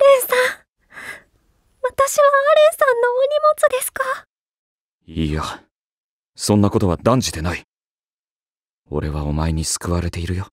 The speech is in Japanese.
レンさん。私はアレンさんのお荷物ですかいや、そんなことは断じてない。俺はお前に救われているよ。